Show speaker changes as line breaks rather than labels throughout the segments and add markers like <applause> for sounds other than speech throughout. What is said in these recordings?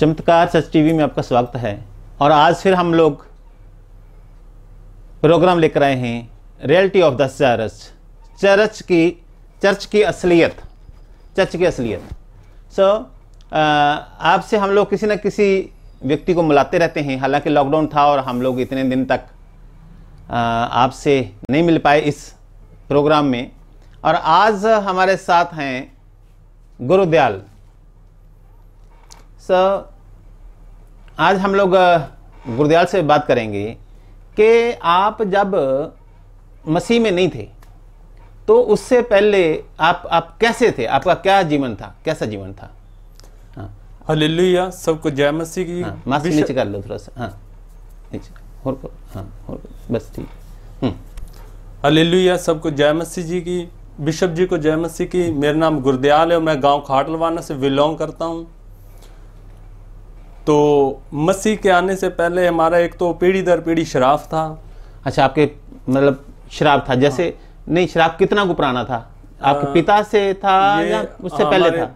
चमत्कार सच टीवी में आपका स्वागत है और आज फिर हम लोग प्रोग्राम लेकर आए हैं reality of the church church की चर्च की असलियत चर्च की असलियत सो so, आपसे हम लोग किसी न किसी व्यक्ति को मिलाते रहते हैं हालांकि लॉकडाउन था और हम लोग इतने दिन तक आपसे नहीं मिल पाए इस प्रोग्राम में और आज हमारे साथ हैं गुरुदयाल सर आज हम लोग गुरदयाल से बात करेंगे कि आप जब मसीह में नहीं थे तो उससे पहले आप आप कैसे थे आपका क्या जीवन था कैसा जीवन था
हलिया हाँ। सबको जय मसीह की हाँ, नीचे कर लो थोड़ा सा हाँ नीचे और हाँ और बस ठीक हम्म। हालेलुया सबको जय मसीह जी की बिशप जी को जय मसीह की मेरा नाम गुरदयाल है और मैं गांव खाटलवाना से बिलोंग करता हूँ तो मसीह के आने से पहले हमारा एक तो पीढ़ी दर पीढ़ी शराब था अच्छा आपके मतलब
शराब था जैसे हाँ। नहीं शराब कितना को पुराना था आपके आ, पिता से था या उससे आ, पहले था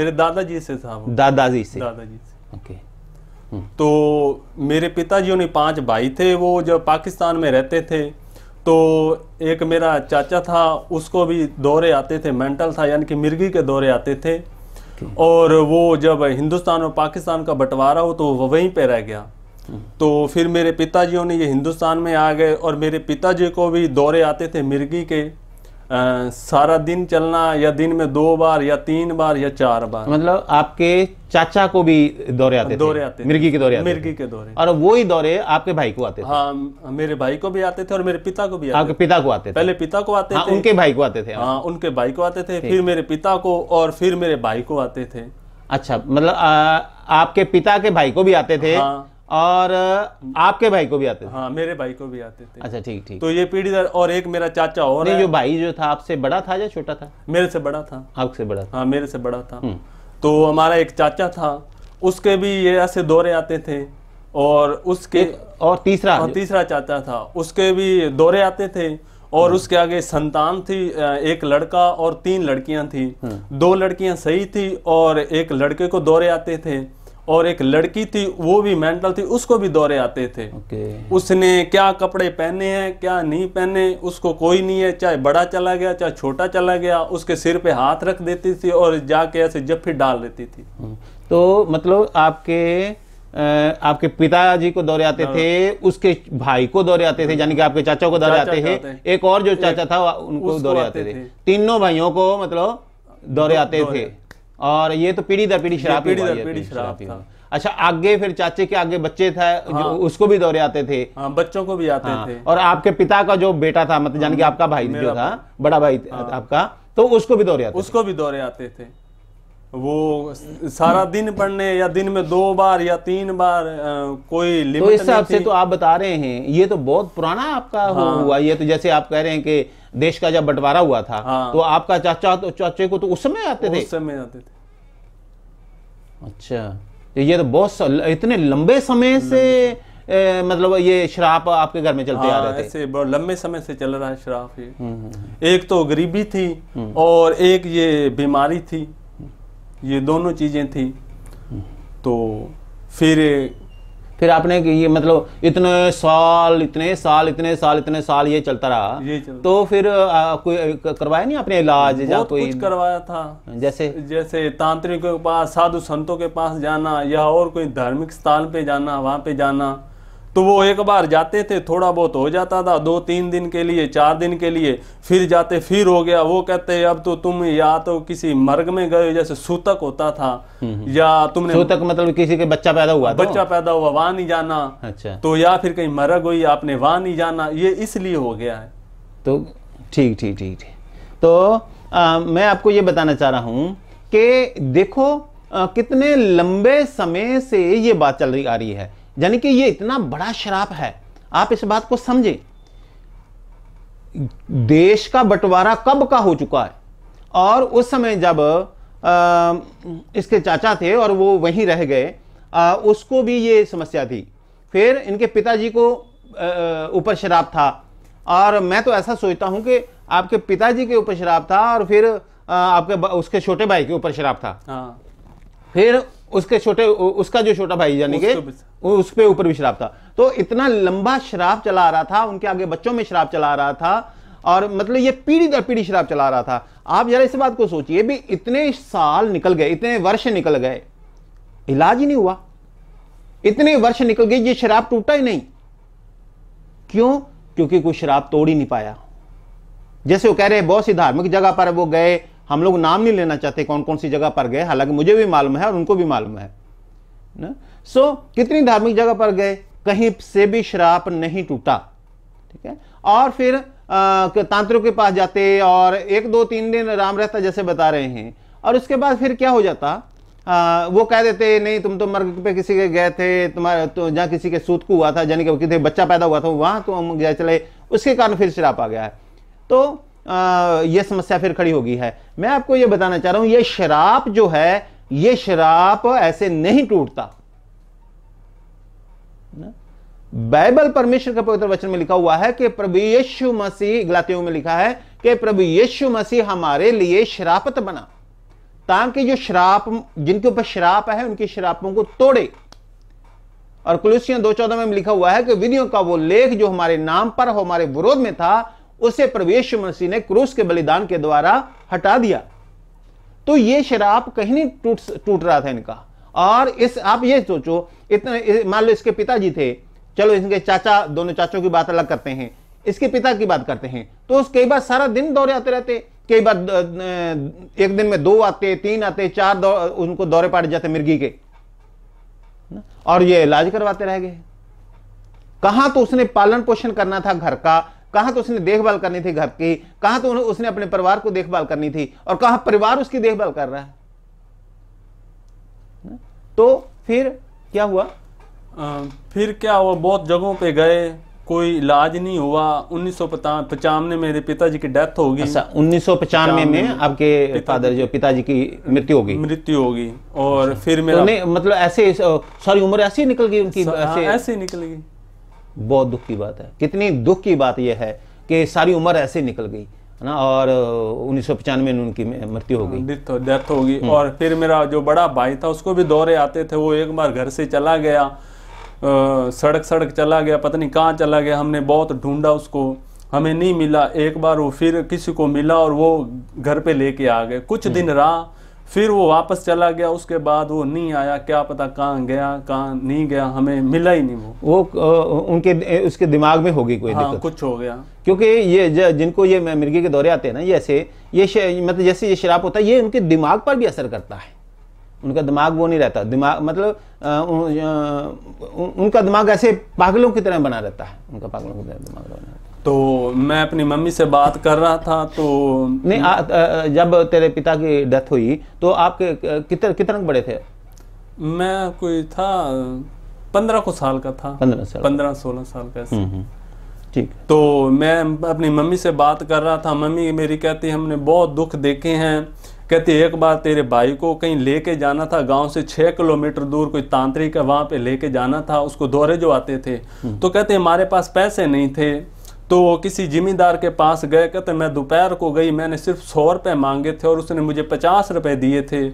मेरे दादाजी से था दादाजी से दादाजी से ओके हम्म। तो मेरे पिताजी उन्हें पांच भाई थे वो जब पाकिस्तान में रहते थे तो एक मेरा चाचा था उसको भी दौरे आते थे मेंटल था यानी कि मिर्गी के दौरे आते थे और वो जब हिंदुस्तान और पाकिस्तान का बंटवारा हो तो वो वहीं पर रह गया हम्म। तो फिर मेरे पिताजी ने ये हिंदुस्तान में आ गए और मेरे पिताजी को भी दौरे आते थे मिर्गी के आ, सारा दिन चलना या दिन में दो बार या तीन बार या चार बार मतलब आपके चाचा को
भी दौरे
आते दौरे थे। आते मिर्गी के दौरे आते मिर्गी के दौरे और वो ही दौरे आपके भाई को आते थे हाँ मेरे भाई को भी आते थे और मेरे पिता को भी आते आपके पिता को आते थे पहले पिता को आते हाँ, थे उनके भाई को आते थे हाँ, हाँ उनके भाई को आते थे फिर मेरे पिता को और फिर मेरे भाई को आते थे
अच्छा मतलब आपके पिता के भाई को भी आते थे हाँ,
और आपके भाई को भी आते थे हाँ मेरे भाई को भी आते थे
अच्छा ठीक ठीक तो
ये पीढ़ी दर और एक मेरा चाचा और नहीं जो भाई जो था आपसे बड़ा था या छोटा था मेरे से बड़ा था आपसे बड़ा था हाँ मेरे से बड़ा था हम्म। तो हमारा एक चाचा था उसके भी ये ऐसे दौरे आते थे और उसके और तीसरा और तीसरा चाचा था उसके भी दौरे आते थे और हम्म। उसके आगे संतान थी एक लड़का और तीन लड़कियां थी हम्म। दो लड़कियां सही थी और एक लड़के को दौरे आते थे और एक लड़की थी वो भी मेंटल थी उसको भी दौरे आते थे okay. उसने क्या कपड़े पहने हैं क्या नहीं पहने उसको कोई नहीं है चाहे बड़ा चला गया चाहे छोटा चला गया उसके सिर पे हाथ रख देती थी और जाके ऐसे जफ्फी डाल देती थी हम्म।
तो मतलब आपके आपके पिताजी को दौरे आते हाँ। थे उसके भाई को दौरे आते थे यानी कि आपके चाचा को दौरे आते थे एक और जो चाचा था उनको दौरे आते थे तीनों भाइयों को मतलब दौरे आते थे और ये तो पीढ़ी दर पीढ़ी शराब पीढ़ी दर पीढ़ी शराब था अच्छा आगे फिर चाचे के आगे बच्चे था हाँ, जो उसको भी दौरे आते थे हाँ, बच्चों को भी आते हाँ, थे और आपके पिता का जो बेटा था मतलब जान कि हाँ। आपका भाई जो था बड़ा भाई हाँ। आपका तो उसको भी दौरे आते
उसको भी दौरे आते थे वो सारा हम्म। दिन पढ़ने या दिन में दो बार या तीन बार आ, कोई लिमिट तो इस हिसाब से तो
आप बता रहे हैं ये तो बहुत पुराना आपका हाँ। हुआ ये तो जैसे आप कह रहे हैं कि देश का जब बंटवारा हुआ था हाँ। तो आपका चाचा तो चाचे को तो उस समय आते
थे उस समय आते थे
अच्छा तो ये तो बहुत इतने लंबे
समय से ए, मतलब ये शराब आपके घर में चलते हाँ, आ रहे हाँ, थे ऐसे बड़ा लंबे समय से चल रहा है शराब ये हम्म, हम्म, हम्म। एक तो गरीबी थी और एक ये बीमारी थी ये दोनों चीजें थी तो फिर
फिर आपने ये मतलब इतने साल इतने साल इतने साल इतने साल ये चलता
रहा ये चलता। तो फिर आ, कोई करवाया नहीं आपने इलाज या कोई कुछ करवाया था जैसे जैसे तांत्रिकों के पास साधु संतों के पास जाना या और कोई धार्मिक स्थान पे जाना वहाँ पे जाना तो वो एक बार जाते थे थोड़ा बहुत हो जाता था दो तीन दिन के लिए चार दिन के लिए फिर जाते फिर हो गया वो कहते अब तो तुम या तो किसी मर्ग में गए जैसे सूतक होता था या तुमने सूतक मतलब किसी के बच्चा पैदा हुआ तो? बच्चा पैदा हुआ वहां नहीं जाना अच्छा तो या फिर कहीं मर्ग हुई आपने वहां नहीं जाना ये इसलिए हो गया है
तो ठीक ठीक ठीक ठीक तो आ, मैं आपको ये बताना चाह रहा हूं कि देखो आ, कितने लंबे समय से ये बात चल रही आ रही है यानी कि ये इतना बड़ा श्राप है आप इस बात को समझें देश का बंटवारा कब का हो चुका है और उस समय जब आ, इसके चाचा थे और वो वहीं रह गए आ, उसको भी ये समस्या थी फिर इनके पिताजी को ऊपर शराब था और मैं तो ऐसा सोचता हूँ कि आपके पिताजी के ऊपर शराब था और फिर आ, आपके उसके छोटे भाई के ऊपर शराब था हाँ। फिर उसके छोटे उसका जो छोटा भाई यानी कि उस पर ऊपर भी शराब था तो इतना लंबा शराब चला रहा था उनके आगे बच्चों में शराब चला रहा था और मतलब ये पीढ़ी दर पीढ़ी शराब चला रहा था आप जरा इस बात को सोचिए भी इतने साल निकल गए इतने वर्ष निकल गए इलाज ही नहीं हुआ इतने वर्ष निकल गए ये शराब टूटा ही नहीं क्यों क्योंकि कोई शराब तोड़ ही नहीं पाया जैसे वो कह रहे हैं बहुत सी धार्मिक जगह पर वो गए हम लोग नाम नहीं लेना चाहते कौन कौन सी जगह पर गए हालांकि मुझे भी मालूम है और उनको भी मालूम है ना सो so, कितनी धार्मिक जगह पर गए कहीं से भी श्राप नहीं टूटा ठीक है और फिर तांत्रों के पास जाते और एक दो तीन दिन राम रहता जैसे बता रहे हैं और उसके बाद फिर क्या हो जाता आ, वो कह देते नहीं तुम तो मर्ग पे किसी के गए थे तुम्हारा तो जहाँ किसी के सूत को हुआ था यानी कि बच्चा पैदा हुआ था वहाँ तो हम गए चले उसके कारण फिर श्राप आ गया है तो यह समस्या फिर खड़ी होगी है मैं आपको यह बताना चाह रहा हूं यह शराब जो है यह शराब ऐसे नहीं टूटता बाइबल परमेश्वर का पवित्र वचन में लिखा हुआ है कि प्रभु यीशु मसीह गलातियों में लिखा है कि प्रभु यीशु मसीह हमारे लिए शरापत बना ताकि जो शराप जिनके ऊपर शराप है उनकी शरापों को तोड़े और कुलुसिया दो चौदह में लिखा हुआ है कि विधियों का वो लेख जो हमारे नाम पर हमारे विरोध में था उसे प्रवेश मसीह ने क्रूस के बलिदान के द्वारा हटा दिया तो ये शराब कहीं नहीं टूट टूट रहा था इनका और इस आप ये सोचो इतने मान लो इसके पिताजी थे चलो इनके चाचा दोनों चाचों की बात अलग करते हैं इसके पिता की बात करते हैं तो उस कई बार सारा दिन दौरे आते रहते कई बार एक दिन में दो आते तीन आते चार दो, उनको दौरे पाड़े जाते मिर्गी के और ये इलाज करवाते रह गए कहा तो उसने पालन पोषण करना था घर का कहां तो उसने देखभाल करनी थी घर की कहां तो उसने अपने परिवार को देखभाल करनी थी और कहा परिवार उसकी देखभाल कर
रहा है तो फिर क्या हुआ आ, फिर क्या हुआ बहुत जगहों पे गए कोई इलाज नहीं हुआ उन्नीस सौ पचानवे मेरे पिताजी की डेथ होगी अच्छा उन्नीस
सौ पचानवे में
आपके फादर जो पिताजी की
मृत्यु होगी मृत्यु होगी और अच्छा। फिर मेरा तो मतलब ऐसे सॉरी उम्र ऐसी निकल गई उनकी हाँ, ऐसे ऐसे निकल गई बहुत दुख की बात है कितनी दुख की बात यह है कि सारी उम्र ऐसे निकल गई है ना और उन्नीस सौ पचानवे में उनकी मृत्यु हो गई डेथ हाँ,
होगी हम्म। और फिर मेरा जो बड़ा भाई था उसको भी दौरे आते थे वो एक बार घर से चला गया सड़क सड़क चला गया पता नहीं कहाँ चला गया हमने बहुत ढूंढा उसको हमें नहीं मिला एक बार वो फिर किसी को मिला और वो घर पे लेके आ गए कुछ हम्म। दिन रहा फिर वो वापस चला गया उसके बाद वो नहीं आया क्या पता कहाँ गया कहाँ नहीं गया हमें मिला ही नहीं वो वो उनके उसके दिमाग में होगी कोई हाँ, कुछ हो गया क्योंकि
ये जिनको ये मिर्गी के दौरे आते हैं ना ये ये मतलब जैसे ये शराब होता है ये उनके दिमाग पर भी असर करता है उनका दिमाग वो नहीं रहता दिमाग मतलब उनका दिमाग ऐसे पागलों की तरह बना रहता है उनका पागलों की तरह दिमाग बना रहता
है तो मैं
अपनी मम्मी से बात कर रहा था तो नहीं आ, जब तेरे पिता की डेथ हुई
तो आपके कितने कितने बड़े थे मैं कोई था पंद्रह को साल का था पंद्रह पंद्रह सोलह साल का हम्म, हम्म। ठीक तो मैं अपनी मम्मी से बात कर रहा था मम्मी मेरी कहती हमने बहुत दुख देखे हैं कहती एक बार तेरे भाई को कहीं लेके जाना था गांव से छः किलोमीटर दूर कोई तांत्रिक है वहाँ पे लेके जाना था उसको दौरे जो आते थे हम्म। तो कहते हमारे पास पैसे नहीं थे तो किसी जिमीदार के पास गए कहते मैं दोपहर को गई मैंने सिर्फ सौ रुपये मांगे थे और उसने मुझे पचास रुपये दिए थे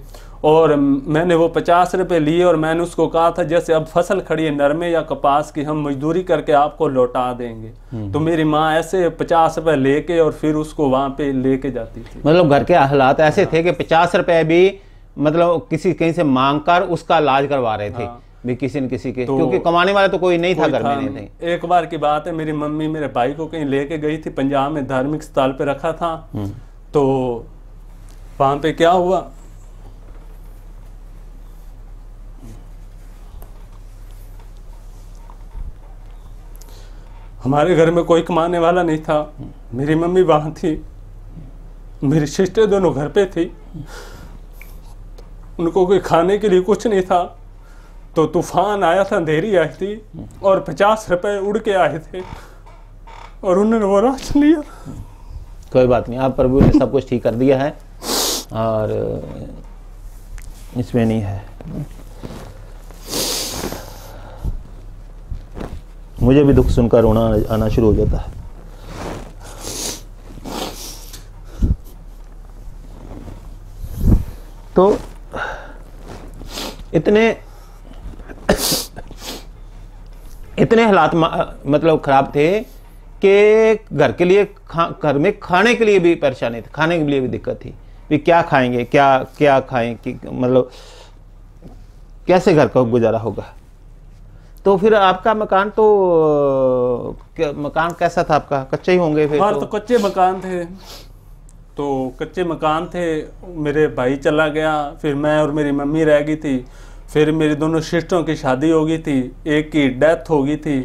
और मैंने वो पचास रुपये लिए और मैंने उसको कहा था जैसे अब फसल खड़ी है नरमे या कपास की हम मजदूरी करके आपको लौटा देंगे हम्म। तो मेरी माँ ऐसे पचास रुपये लेके और फिर उसको वहाँ पे लेके जाती थी
मतलब घर के हालात ऐसे थे कि पचास रुपये भी मतलब किसी कहीं से मांग कर उसका इलाज करवा रहे थे हाँ। भी किसी न किसी के तो क्योंकि कमाने वाला तो कोई नहीं कोई था घर में
नहीं एक बार की बात है मेरी मम्मी मेरे भाई को कहीं लेके गई थी पंजाब में धार्मिक स्थल पे रखा था हम्म। तो वहां पे क्या हुआ हमारे घर में कोई कमाने वाला नहीं था मेरी मम्मी वहां थी मेरी सिस्टर दोनों घर पे थी उनको कोई खाने के लिए कुछ नहीं था तो तूफान आया था अंधेरी आई थी और पचास रुपए उड़ के आए थे और उन्होंने वो राज
लिया कोई बात नहीं आप प्रभु ने सब कुछ ठीक कर दिया है और इसमें नहीं है मुझे भी दुख सुनकर रोना आना शुरू हो जाता है तो इतने इतने हालात मतलब ख़राब थे कि घर के लिए घर में खाने के लिए भी परेशानी थी खाने के लिए भी दिक्कत थी भी क्या खाएंगे क्या क्या खाएं कि मतलब कैसे घर का गुजारा होगा तो फिर आपका मकान तो मकान कैसा था आपका कच्चे ही होंगे फिर हाँ, तो, तो
कच्चे मकान थे तो कच्चे मकान थे मेरे भाई चला गया फिर मैं और मेरी मम्मी रह गई थी फिर मेरी दोनों सिस्टरों की शादी हो गई थी एक की डेथ हो गई थी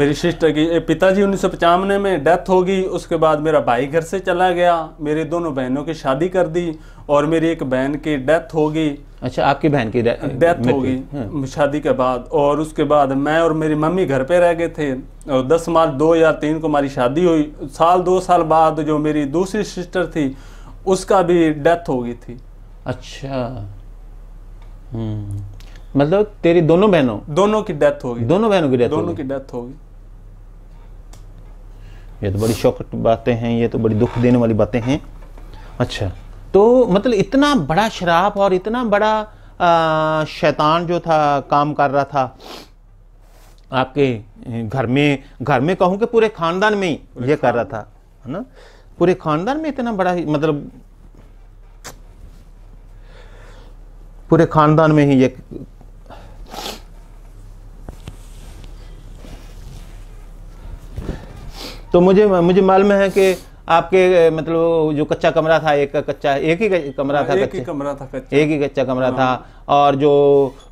मेरी सिस्टर की पिताजी उन्नीस सौ पचानवे में डेथ हो गई उसके बाद मेरा भाई घर से चला गया मेरी दोनों बहनों की शादी कर दी और मेरी एक बहन की डेथ हो गई अच्छा आपकी बहन की डेथ हो गई हम्म। शादी के बाद और उसके बाद मैं और मेरी मम्मी घर पे रह गए थे और 10 मार्च 2003 को हमारी शादी हुई साल दो साल बाद जो मेरी दूसरी सिस्टर थी उसका भी डेथ हो गई थी
अच्छा हम्म। मतलब तेरी दोनों बहनों दोनों की डेथ होगी दोनों बहनों की डेथ दोनों
की डेथ होगी ये तो
बड़ी शौक बातें हैं ये तो बड़ी दुख देने वाली बातें हैं अच्छा तो मतलब इतना बड़ा शराब और इतना बड़ा आ, शैतान जो था काम कर रहा था आपके घर में घर में कहूँ कि पूरे खानदान में ही ये कर रहा था है ना पूरे खानदान में इतना बड़ा मतलब पूरे खानदान में ही ये तो मुझे मुझे मालूम है कि आपके मतलब जो कच्चा कमरा था एक कच्चा एक ही कमरा था हाँ, एक ही कमरा था कच्चा एक ही कच्चा कमरा था हाँ। और जो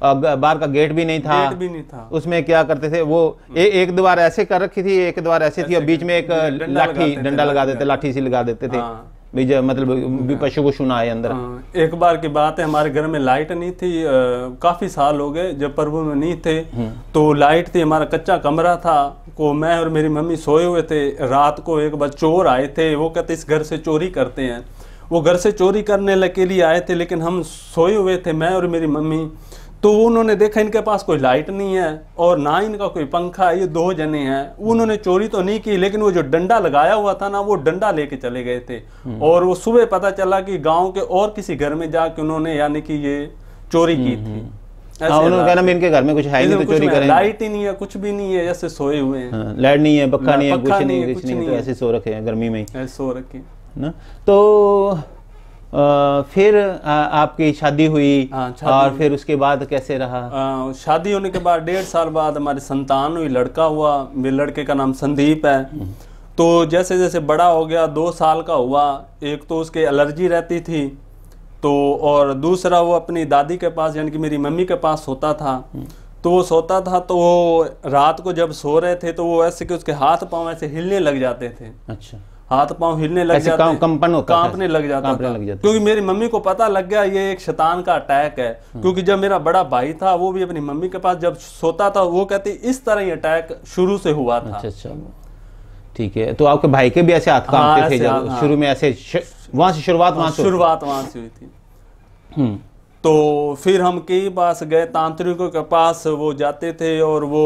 बार का गेट भी नहीं था गेट भी नहीं था उसमें क्या करते थे वो हाँ। ए, एक दीवार ऐसे कर रखी थी एक दीवार ऐसी ऐसे थी और बीच में एक लाठी डंडा लगा देते लाठी सी लगा देते थे मतलब हाँ। पशु को सुना है अंदर
हाँ, एक बार की बात है हमारे घर में लाइट नहीं थी आ, काफी साल हो गए जब प्रभु में नहीं थे हम्म। तो लाइट थी हमारा कच्चा कमरा था को मैं और मेरी मम्मी सोए हुए थे रात को एक बार चोर आए थे वो कहते इस घर से चोरी करते हैं वो घर से चोरी करने के लिए आए थे लेकिन हम सोए हुए थे मैं और मेरी मम्मी तो उन्होंने देखा इनके पास कोई लाइट नहीं है और ना इनका कोई पंखा ये दो जने हैं उन्होंने चोरी तो नहीं की लेकिन वो जो डंडा लगाया हुआ था ना वो डंडा लेके चले गए थे हम्म। और वो सुबह पता चला कि गांव के और किसी घर में जाके उन्होंने यानी कि ये चोरी की हम्म, थी हम्म। हाँ, उन्होंने
इनके घर में कुछ है नहीं तो चोरी करें लाइट
ही नहीं है कुछ भी नहीं है जैसे सोए हुए हैं हाँ, लाइट नहीं है पक्का नहीं है कुछ नहीं कुछ नहीं तो ऐसे
सो रखे हैं गर्मी में सो रखे ना तो आ, फिर आ,
आपकी शादी हुई आ, हाँ, और फिर उसके बाद कैसे रहा शादी होने के बाद डेढ़ साल बाद हमारी संतान हुई लड़का हुआ मेरे लड़के का नाम संदीप है हम्म। तो जैसे जैसे बड़ा हो गया दो साल का हुआ एक तो उसके एलर्जी रहती थी तो और दूसरा वो अपनी दादी के पास यानी कि मेरी मम्मी के पास सोता था हम्म। तो वो सोता था तो वो रात को जब सो रहे थे तो वो ऐसे कि उसके हाथ पाँव ऐसे हिलने लग जाते थे अच्छा हाथ पांव हिलने लग जाते हैं कंपन होता कांपने लग जाता कांपने लग क्योंकि मेरी मम्मी को पता लग गया ये एक शैतान का अटैक है हाँ। क्योंकि जब मेरा बड़ा भाई था वो भी अपनी मम्मी के पास जब सोता था वो कहती इस तरह ही अटैक शुरू से हुआ था अच्छा अच्छा
ठीक है तो आपके भाई के भी ऐसे हाथ हाँ, कांपते थे जब हाँ। शुरू में ऐसे वहां से शुरुआत वहां से शुरुआत
वहां से हुई थी हम्म। तो फिर हम कई पास गए तांत्रिकों के पास वो जाते थे और वो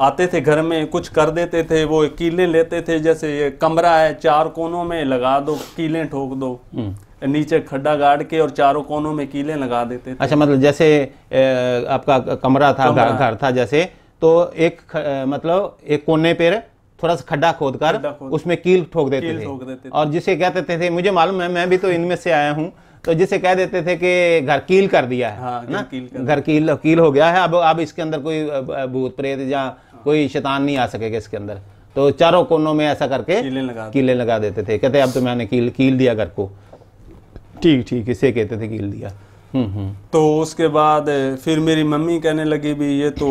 आते थे घर में कुछ कर देते थे वो कीलें लेते थे जैसे ये कमरा है चार कोनों में लगा दो कीलें ठोक दो हम्म। नीचे खड्डा गाड़ के और चारों कोनों में कीलें लगा देते थे अच्छा
मतलब जैसे ए, आपका कमरा था घर घर था जैसे तो एक ख, मतलब एक कोने पर थोड़ा सा खड्डा खोद कर उसमें कील ठोक देते थे ठोक देते और जिसे कहते थे मुझे मालूम है मैं भी तो इनमें से आया हूँ तो जिसे कह देते थे कि घर कील कर दिया है हाँ, कील घर कील कील हो गया है अब अब इसके अंदर कोई भूत प्रेत या हाँ। कोई शैतान नहीं आ सकेगा इसके अंदर तो चारों कोनों में ऐसा करके कीले लगा कीले लगा देते थे कहते अब तो मैंने कील कील दिया घर को ठीक ठीक इसे कहते
थे कील दिया तो उसके बाद फिर मेरी मम्मी कहने लगी भी ये तो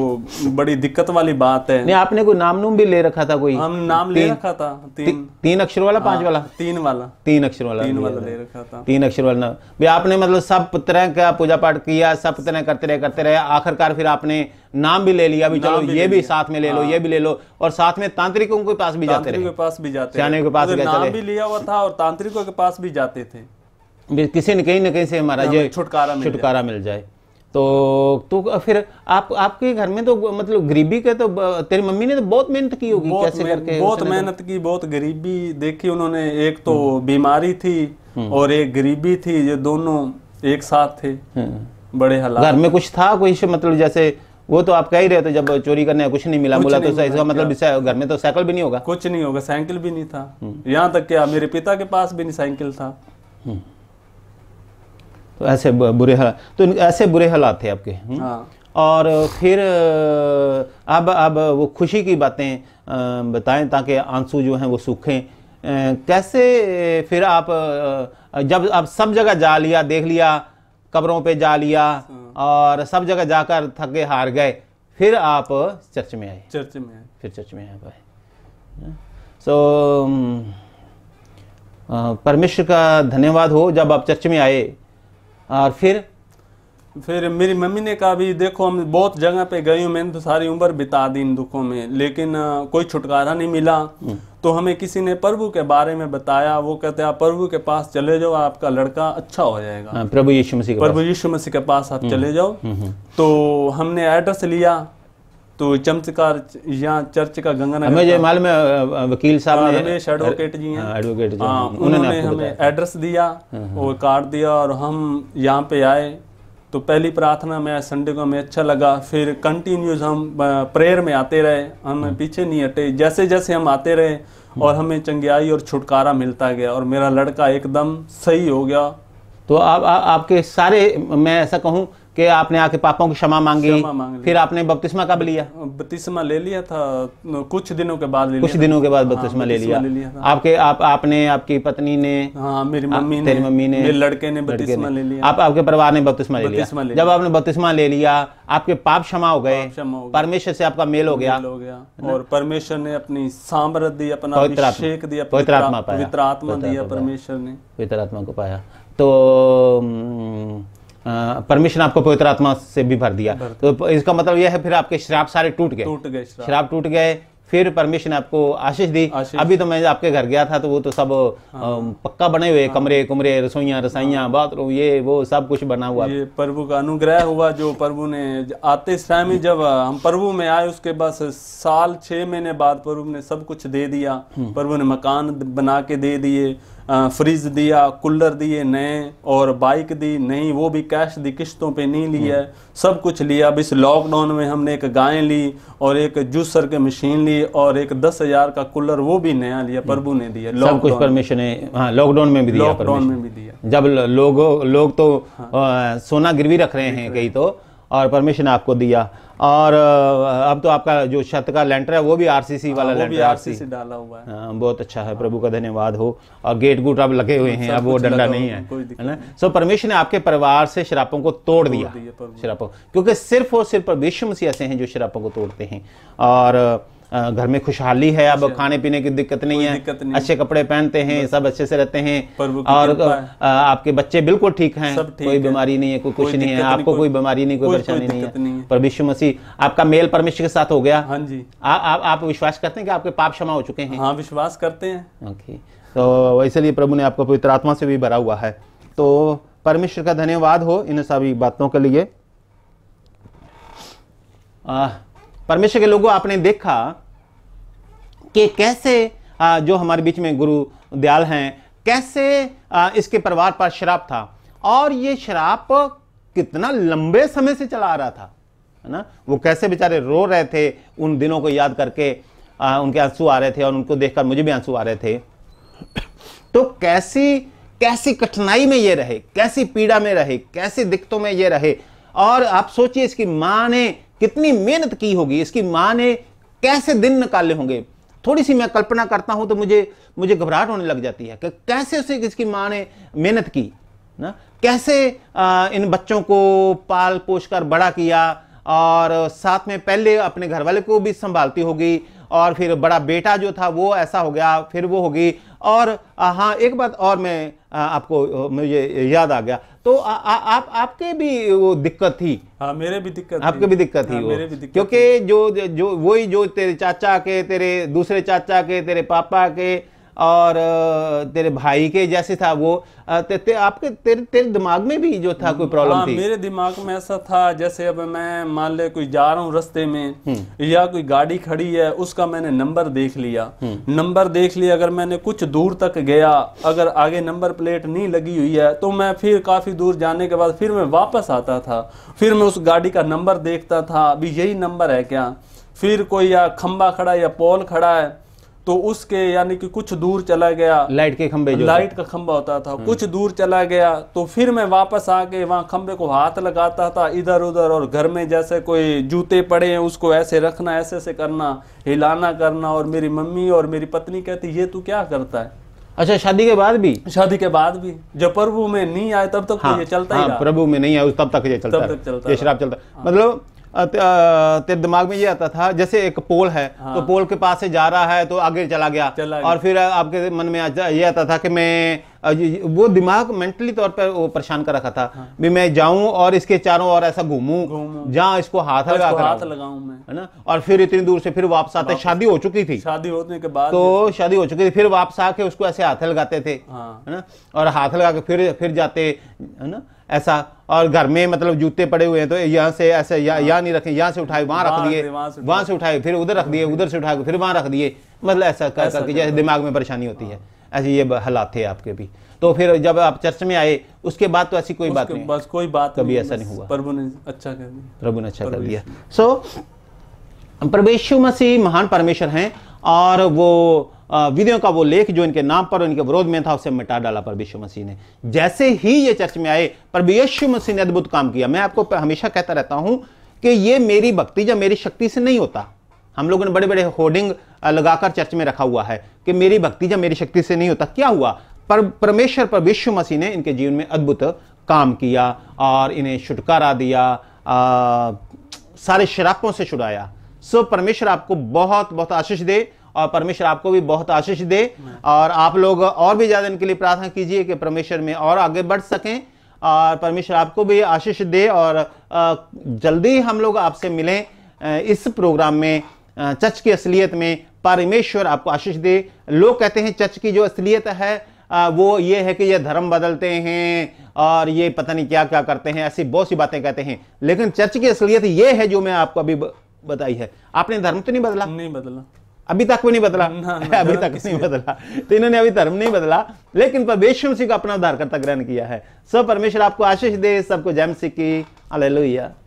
बड़ी दिक्कत वाली बात है नहीं
आपने कोई नाम नूम भी ले रखा था कोई हम नाम ले रखा था तीन ती, तीन अक्षर वाला पांच हाँ, वाला तीन वाला तीन अक्षर वाला तीन वाला ले रखा था तीन अक्षर वाला भी आपने मतलब सब तरह का पूजा पाठ किया सब तरह करते रहे करते रहे आखिरकार फिर आपने नाम भी ले लिया भी चलो भी ये भी साथ में ले लो हाँ। ये भी ले
लो और साथ में तांत्रिकों के पास भी जाते रहे के पास भी जाते नाम भी लिया हुआ था और तांत्रिकों के पास भी जाते थे
किसी न कहीं ना कहीं से हमारा हाँ, जो छुटकारा छुटकारा मिल जाए तो तो फिर आप आपके घर में तो
मतलब गरीबी के तो तेरी मम्मी ने तो बहुत मेहनत की होगी कैसे करके बहुत तो मेहनत की बहुत गरीबी देखी उन्होंने एक तो हम्म। बीमारी थी हम्म। और एक गरीबी थी ये दोनों एक साथ थे
हम्म।
बड़े हालात घर में कुछ था कोई मतलब जैसे वो तो आप कह ही रहे थे जब चोरी करने कुछ नहीं मिला बोला तो इसका मतलब घर में तो साइकिल भी नहीं होगा कुछ नहीं होगा साइकिल भी नहीं था यहाँ तक क्या मेरे पिता के पास भी नहीं साइकिल था
तो ऐसे बुरे हालात तो ऐसे बुरे हालात थे आपके हम्म? हाँ।
और फिर
अब अब वो खुशी की बातें बताएं ताकि आंसू जो हैं वो सूखें कैसे फिर आप जब आप सब जगह जा लिया देख लिया कब्रों पे जा लिया हाँ। और सब जगह जाकर थके हार गए फिर आप चर्च में आए चर्च में आए फिर चर्च में आए सो
हाँ। परमेश्वर का धन्यवाद हो जब आप चर्च में आए और फिर फिर मेरी मम्मी ने कहा भी देखो हम बहुत जगह पे गई हूँ मैंने तो सारी उम्र बिता दी इन दुखों में लेकिन कोई छुटकारा नहीं मिला हम्म। तो हमें किसी ने प्रभु के बारे में बताया वो कहते आप प्रभु के पास चले जाओ आपका लड़का अच्छा हो जाएगा हाँ,
प्रभु यीशु मसीह प्रभु
यीशु मसीह के पास आप हम्म। चले जाओ हम्म, तो हमने एड्रेस लिया तो चमत्कार यहाँ चर्च का गंगा हमें जो माल
में वकील साहब हाँ, ने रमेश एडवोकेट जी हैं एडवोकेट हाँ, जी हाँ, उन्होंने हमें
एड्रेस दिया और कार्ड दिया और हम यहाँ पे आए तो पहली प्रार्थना में संडे को हमें अच्छा लगा फिर कंटिन्यूज हम प्रेयर में आते रहे हम पीछे नहीं हटे जैसे जैसे हम आते रहे और हमें चंगयाई और छुटकारा मिलता गया और मेरा लड़का एकदम सही हो गया तो आप आ,
आपके सारे मैं ऐसा कहूँ कि आपने आके पापों की क्षमा मांगी फिर आपने बपतिस्मा
कब लिया बपतिस्मा ले लिया था कुछ दिनों के बाद कुछ दिनों के बाद हाँ, बपतिस्मा ले लिया,
आपके आप आपने आपकी पत्नी ने हाँ, मेरी मम्मी ने तेरी मम्मी ने लड़के ने बपतिस्मा ले लिया आप आपके परिवार ने बपतिस्मा ले लिया जब आपने बपतिस्मा ले लिया आपके पाप क्षमा हो गए
परमेश्वर से आपका मेल हो गया और परमेश्वर ने अपनी सामर्थ दी अपना अभिषेक दिया पवित्र आत्मा पाया पवित्र आत्मा दिया परमेश्वर ने पवित्र आत्मा को पाया
तो परमिशन आपको पवित्र आत्मा से भी भर दिया तो इसका मतलब यह है फिर आपके श्राप सारे टूट गए टूट गए श्राप टूट गए फिर परमिशन आपको आशीष दी अभी तो मैं आपके घर गया था तो वो तो सब हाँ। पक्का बने हुए हाँ। कमरे कुमरे रसोईया रसाइया हाँ। बाथरूम ये
वो सब कुछ बना हुआ ये प्रभु का अनुग्रह हुआ जो प्रभु ने आते समय ही जब हम प्रभु में आए उसके बाद साल छह महीने बाद प्रभु ने सब कुछ दे दिया हम्म। प्रभु ने मकान बना के दे दिए फ्रिज दिया कूलर दिए नए और बाइक दी नहीं वो भी कैश दी किश्तों पे नहीं लिया सब कुछ लिया अब इस लॉकडाउन में हमने एक गाय ली और एक जूसर के मशीन ली और एक दस हज़ार का कूलर वो भी नया लिया हम्म। प्रभु ने दिया सब कुछ परमिशन
है हाँ लॉकडाउन में भी दिया लॉकडाउन में भी दिया जब लोगों लोग तो हाँ, आ, सोना गिरवी रख रहे हैं कई तो और परमिशन आपको दिया और अब तो आपका जो छत का लेंटर है वो भी आरसीसी हाँ, वाला लेंटर आरसीसी डाला हुआ है आ, हाँ, बहुत अच्छा है प्रभु का धन्यवाद हो और गेट गुट अब लगे हुए हैं अब वो डंडा नहीं है ना सो परमेश्वर ने आपके परिवार से शरापों को तोड़ दिया शरापों क्योंकि सिर्फ और सिर्फ विश्व मसीह ऐसे हैं जो शराबों को तोड़ते हैं और घर में खुशहाली है अब अच्छा। खाने पीने की दिक्कत नहीं है दिक्कत नहीं। अच्छे कपड़े पहनते हैं सब अच्छे से रहते हैं और आपके बच्चे बिल्कुल ठीक हैं कोई बीमारी नहीं है कोई कुछ नहीं है आपको कोई बीमारी नहीं कोई परेशानी नहीं है पर विश्व मसीह आपका मेल परमेश्वर के साथ हो गया हाँ जी आप विश्वास करते हैं कि आपके पाप क्षमा हो चुके हैं हाँ विश्वास करते हैं ओके तो इसलिए प्रभु ने आपको पवित्र आत्मा से भी भरा हुआ है तो परमेश्वर का धन्यवाद हो इन सभी बातों के लिए परमेश्वर के लोगों आपने देखा कि कैसे जो हमारे बीच में गुरु दयाल हैं कैसे इसके परिवार पर शराब था और ये शराब कितना लंबे समय से चला आ रहा था है ना वो कैसे बेचारे रो रहे थे उन दिनों को याद करके आ, उनके आंसू आ रहे थे और उनको देखकर मुझे भी आंसू आ रहे थे तो कैसी कैसी कठिनाई में ये रहे कैसी पीड़ा में रहे कैसी दिक्कतों में ये रहे और आप सोचिए इसकी माँ ने कितनी मेहनत की होगी इसकी माँ ने कैसे दिन निकाले होंगे थोड़ी सी मैं कल्पना करता हूँ तो मुझे मुझे घबराहट होने लग जाती है कि कैसे उसे किसकी माँ ने मेहनत की ना कैसे आ, इन बच्चों को पाल पोष कर बड़ा किया और साथ में पहले अपने घर वाले को भी संभालती होगी और फिर बड़ा बेटा जो था वो ऐसा हो गया फिर वो होगी और हाँ एक बात और मैं आपको मुझे याद आ गया तो आ, आ, आप आपके भी वो दिक्कत थी हाँ मेरे भी दिक्कत आपके भी दिक्कत थी हाँ, वो मेरे भी दिक्कत क्योंकि जो जो वही जो तेरे चाचा के तेरे दूसरे चाचा के तेरे पापा के और तेरे भाई के जैसे था वो ते, ते, आपके तेरे तेरे दिमाग में भी जो था कोई प्रॉब्लम हाँ, थी मेरे
दिमाग में ऐसा था जैसे अब मैं मान ले कोई जा रहा हूँ रस्ते में हम्म। या कोई गाड़ी खड़ी है उसका मैंने नंबर देख लिया हम्म। नंबर देख लिया अगर मैंने कुछ दूर तक गया अगर आगे नंबर प्लेट नहीं लगी हुई है तो मैं फिर काफ़ी दूर जाने के बाद फिर मैं वापस आता था फिर मैं उस गाड़ी का नंबर देखता था अभी यही नंबर है क्या फिर कोई या खंबा खड़ा या पोल खड़ा है तो उसके यानी कि कुछ दूर चला गया लाइट के खंबे जो लाइट का खंबा होता था हम्म। कुछ दूर चला गया तो फिर मैं वापस आके वहाँ खंबे को हाथ लगाता था इधर उधर और घर में जैसे कोई जूते पड़े हैं उसको ऐसे रखना ऐसे ऐसे करना हिलाना करना और मेरी मम्मी और मेरी पत्नी कहती ये तू क्या करता है अच्छा शादी के बाद भी शादी के बाद भी जब प्रभु में नहीं आए तब तक तो हाँ, ये चलता हाँ, ही प्रभु
में नहीं आए तब तक ये चलता तब तक चलता ये शराब
चलता हाँ। मतलब तेरे दिमाग
में ये आता था जैसे एक पोल है तो हाँ। तो पोल के पास से जा रहा है तो आगे चला गया, चला और फिर आपके मन में ये आता था कि मैं वो दिमाग मेंटली तौर पर वो परेशान कर रखा था हाँ। भी मैं जाऊं और इसके चारों और ऐसा घूमू जहाँ इसको हाथ लगा कर हाथ
लगाऊं मैं है ना
और फिर इतनी दूर से फिर वापस आते शादी हो चुकी थी
शादी होने के बाद तो
शादी हो चुकी थी फिर वापस आके उसको ऐसे हाथ लगाते थे हाँ। है ना और हाथ लगा के फिर फिर जाते है ना ऐसा और घर में मतलब जूते पड़े हुए हैं तो यहाँ से ऐसे यहाँ या, नहीं रखे यहाँ से उठाए वहां रख दिए वहां से उठाए फिर उधर रख दिए उधर से उठाए फिर वहां रख दिए मतलब ऐसा कर करके जैसे दिमाग में परेशानी होती है हाँ। ऐसे ये हालात थे आपके भी तो फिर जब आप चर्च में आए उसके बाद तो ऐसी कोई बात
नहीं बस कोई बात कभी ऐसा नहीं हुआ प्रभु ने अच्छा कर दिया
प्रभु ने अच्छा कर दिया सो परमेश्वर मसीह महान परमेश्वर हैं और वो विधियों का वो लेख जो इनके नाम पर इनके विरोध में था उसे मिटा डाला पर यीशु मसीह ने जैसे ही ये चर्च में आए पर यीशु मसीह ने अद्भुत काम किया मैं आपको हमेशा कहता रहता हूं कि ये मेरी भक्ति या मेरी शक्ति से नहीं होता हम लोगों ने बड़े बड़े होर्डिंग लगाकर चर्च में रखा हुआ है कि मेरी भक्ति या मेरी शक्ति से नहीं होता क्या हुआ पर परमेश्वर पर विश्व मसीह ने इनके जीवन में अद्भुत काम किया और इन्हें छुटकारा दिया आ, सारे शरापों से छुड़ाया सो परमेश्वर आपको बहुत बहुत आशीष दे और परमेश्वर आपको भी बहुत आशीष दे और आप लोग और भी ज़्यादा इनके लिए प्रार्थना कीजिए कि परमेश्वर में और आगे बढ़ सकें और परमेश्वर आपको भी आशीष दे और जल्दी हम लोग आपसे मिलें इस प्रोग्राम में चर्च की असलियत में परमेश्वर आपको आशीष दे लोग कहते हैं चर्च की जो असलियत है वो ये है कि ये धर्म बदलते हैं और ये पता नहीं क्या क्या करते हैं ऐसी बहुत सी बातें कहते हैं लेकिन चर्च की असलियत ये है जो मैं आपको अभी बताई है आपने धर्म तो नहीं बदला नहीं बदला अभी तक भी नहीं बदला <laughs> अभी तक नहीं बदला तो इन्होंने अभी धर्म नहीं बदला लेकिन परमेश्वर मसीह को अपना उद्धारकर्ता ग्रहण किया है सब परमेश्वर आपको आशीष दे सबको जैमसी की